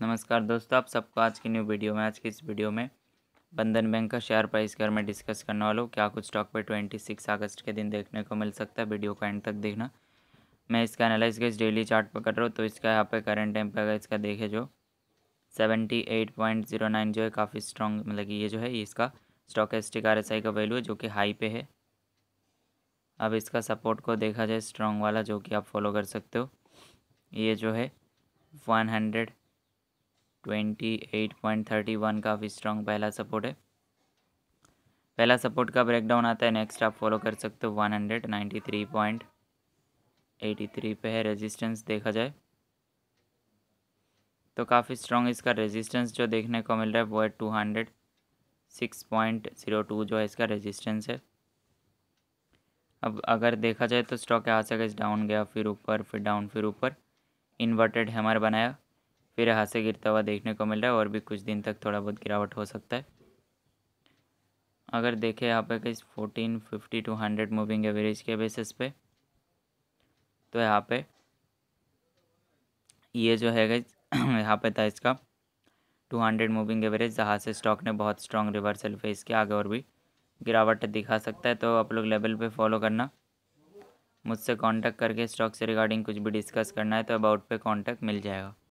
नमस्कार दोस्तों आप सबको आज की न्यू वीडियो में आज की इस वीडियो में बंधन बैंक का शेयर प्राइस के बारे में डिस्कस करने वाला हूँ क्या कुछ स्टॉक पे ट्वेंटी सिक्स अगस्त के दिन देखने को मिल सकता है वीडियो का एंड तक देखना मैं इसका एनालाइज गैस डेली चार्ट पर कर रहा हूँ तो इसका यहाँ पे करंट टाइम पर अगर इसका देखे जो seventy eight point zero nine जो है काफ़ी स्ट्रॉन्ग मतलब ये जो है इसका स्टॉक एस आई का वैल्यू है जो कि हाई पे है अब इसका सपोर्ट को देखा जाए स्ट्रॉन्ग वाला जो कि आप फॉलो कर सकते हो ये जो है one hundred twenty eight point thirty one काफ़ी स्ट्रॉन्ग पहला सपोर्ट है पहला सपोर्ट का ब्रेकडाउन आता है नेक्स्ट आप फॉलो कर सकते हो one hundred ninety three point eighty three पे है रेजिस्टेंस देखा जाए तो काफ़ी स्ट्रॉन्ग इसका रेजिस्टेंस जो देखने को मिल रहा है वो है two hundred six point zero two जो है इसका रेजिस्टेंस है अब अगर देखा जाए तो स्टॉक यहाँ से डाउन गया फिर ऊपर फिर डाउन फिर ऊपर इन्वर्टेड हैमर बनाया फिर यहाँ से गिरता हुआ देखने को मिल रहा है और भी कुछ दिन तक थोड़ा बहुत गिरावट हो सकता है अगर देखें यहाँ पे किस fourteen fifty two hundred moving average के बेसिस पे तो यहाँ पे ये जो है गई यहाँ पे था इसका टू हंड्रेड मूविंग एवरेज जहाँ से स्टॉक ने बहुत स्ट्रॉन्ग रिवर्सल फेस किया आगे और भी गिरावट दिखा सकता है तो आप लोग लेवल पे फॉलो करना मुझसे कांटेक्ट करके स्टॉक से रिगार्डिंग कुछ भी डिस्कस करना है तो अबाउट पे कांटेक्ट मिल जाएगा